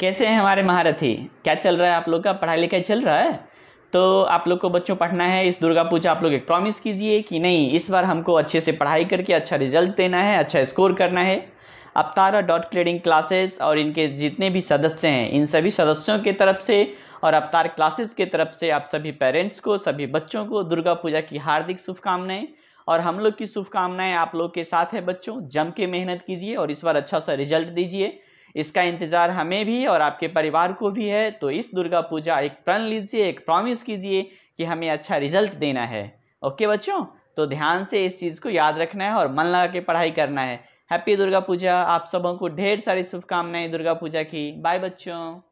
कैसे हैं हमारे महारथी क्या चल रहा है आप लोग का पढ़ाई लिखाई चल रहा है तो आप लोग को बच्चों पढ़ना है इस दुर्गा पूजा आप लोग एक प्रॉमिस कीजिए कि नहीं इस बार हमको अच्छे से पढ़ाई करके अच्छा रिजल्ट देना है अच्छा स्कोर करना है अपतारा डॉट क्लेडिंग क्लासेस और इनके जितने भी सदस्य हैं इन सभी सदस्यों के तरफ से और अवतार क्लासेस के तरफ से आप सभी पेरेंट्स को सभी बच्चों को दुर्गा पूजा की हार्दिक शुभकामनाएं और हम लोग की शुभकामनाएं आप लोग के साथ है बच्चों जम के मेहनत कीजिए और इस बार अच्छा सा रिजल्ट दीजिए इसका इंतज़ार हमें भी और आपके परिवार को भी है तो इस दुर्गा पूजा एक प्रण लीजिए एक प्रॉमिस कीजिए कि हमें अच्छा रिजल्ट देना है ओके बच्चों तो ध्यान से इस चीज़ को याद रखना है और मन लगा के पढ़ाई करना है हैप्पी दुर्गा पूजा आप सबों को ढेर सारी शुभकामनाएं दुर्गा पूजा की बाय बच्चों